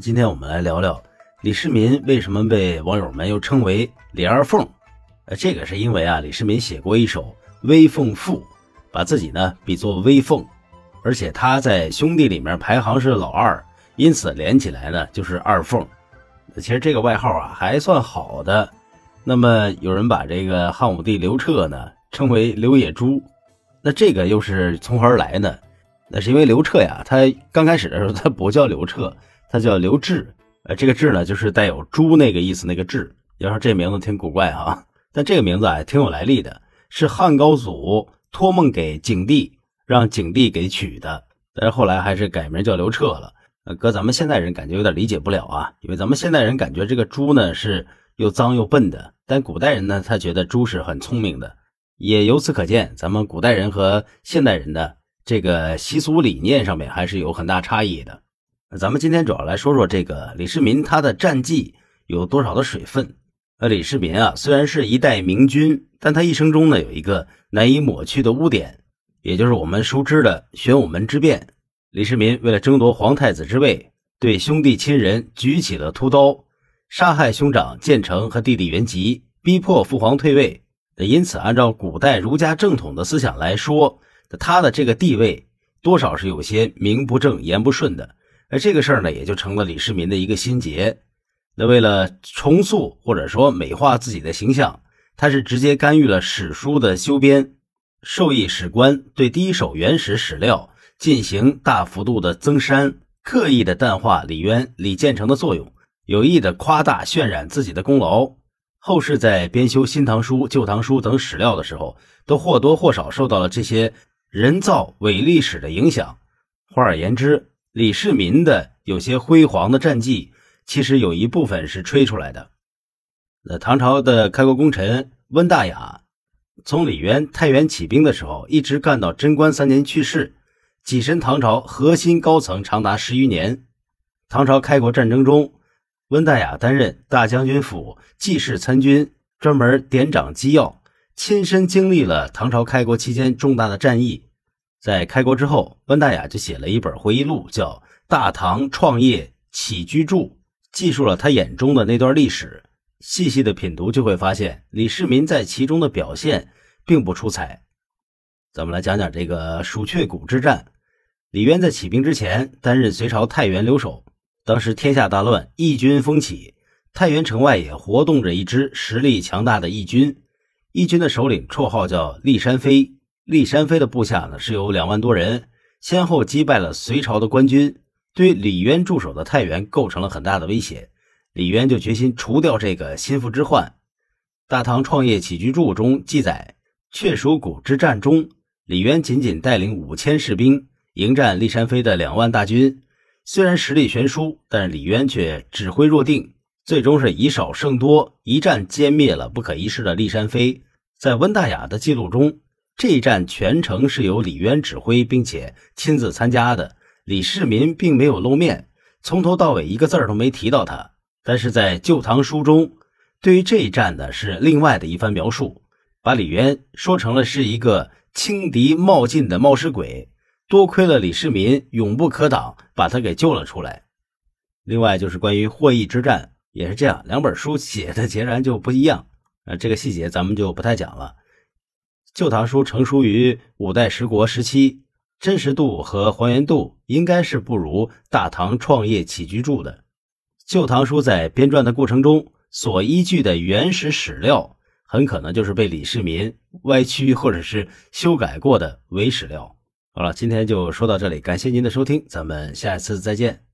今天我们来聊聊李世民为什么被网友们又称为李二凤？呃，这个是因为啊，李世民写过一首《威凤赋》，把自己呢比作威凤，而且他在兄弟里面排行是老二，因此连起来呢就是二凤。其实这个外号啊还算好的。那么有人把这个汉武帝刘彻呢称为刘野猪，那这个又是从何而来呢？那是因为刘彻呀，他刚开始的时候他不叫刘彻。他叫刘志，呃，这个志呢，就是带有猪那个意思，那个志。要说这名字挺古怪哈，但这个名字啊，挺有来历的，是汉高祖托梦给景帝，让景帝给取的。但是后来还是改名叫刘彻了。呃，搁咱们现代人感觉有点理解不了啊，因为咱们现代人感觉这个猪呢是又脏又笨的，但古代人呢，他觉得猪是很聪明的。也由此可见，咱们古代人和现代人的这个习俗理念上面还是有很大差异的。咱们今天主要来说说这个李世民，他的战绩有多少的水分？呃，李世民啊，虽然是一代明君，但他一生中呢有一个难以抹去的污点，也就是我们熟知的玄武门之变。李世民为了争夺皇太子之位，对兄弟亲人举起了屠刀，杀害兄长建成和弟弟元吉，逼迫父皇退位。那因此，按照古代儒家正统的思想来说，他的这个地位多少是有些名不正言不顺的。而这个事儿呢，也就成了李世民的一个心结。那为了重塑或者说美化自己的形象，他是直接干预了史书的修编，授意史官对第一手原始史料进行大幅度的增删，刻意的淡化李渊、李建成的作用，有意的夸大渲染自己的功劳。后世在编修《新唐书》《旧唐书》等史料的时候，都或多或少受到了这些人造伪历史的影响。换而言之，李世民的有些辉煌的战绩，其实有一部分是吹出来的。那唐朝的开国功臣温大雅，从李渊太原起兵的时候，一直干到贞观三年去世，跻身唐朝核心高层长达十余年。唐朝开国战争中，温大雅担任大将军府记事参军，专门点掌机要，亲身经历了唐朝开国期间重大的战役。在开国之后，温大雅就写了一本回忆录，叫《大唐创业起居注》，记述了他眼中的那段历史。细细的品读，就会发现李世民在其中的表现并不出彩。咱们来讲讲这个蜀雀谷之战。李渊在起兵之前，担任隋朝太原留守。当时天下大乱，义军风起，太原城外也活动着一支实力强大的义军。义军的首领绰号叫骊山飞。立山飞的部下呢，是有两万多人，先后击败了隋朝的官军，对李渊驻守的太原构成了很大的威胁。李渊就决心除掉这个心腹之患。《大唐创业起居注》中记载，确属谷之战中，李渊仅仅带领五千士兵迎战立山飞的两万大军，虽然实力悬殊，但是李渊却指挥若定，最终是以少胜多，一战歼灭了不可一世的立山飞。在温大雅的记录中。这一战全程是由李渊指挥，并且亲自参加的，李世民并没有露面，从头到尾一个字儿都没提到他。但是在《旧唐书》中，对于这一战呢是另外的一番描述，把李渊说成了是一个轻敌冒进的冒失鬼，多亏了李世民勇不可挡，把他给救了出来。另外就是关于霍邑之战，也是这样，两本书写的截然就不一样。呃，这个细节咱们就不太讲了。《旧唐书》成书于五代十国时期，真实度和还原度应该是不如《大唐创业起居注》的。《旧唐书》在编撰的过程中所依据的原始史料，很可能就是被李世民歪曲或者是修改过的伪史料。好了，今天就说到这里，感谢您的收听，咱们下一次再见。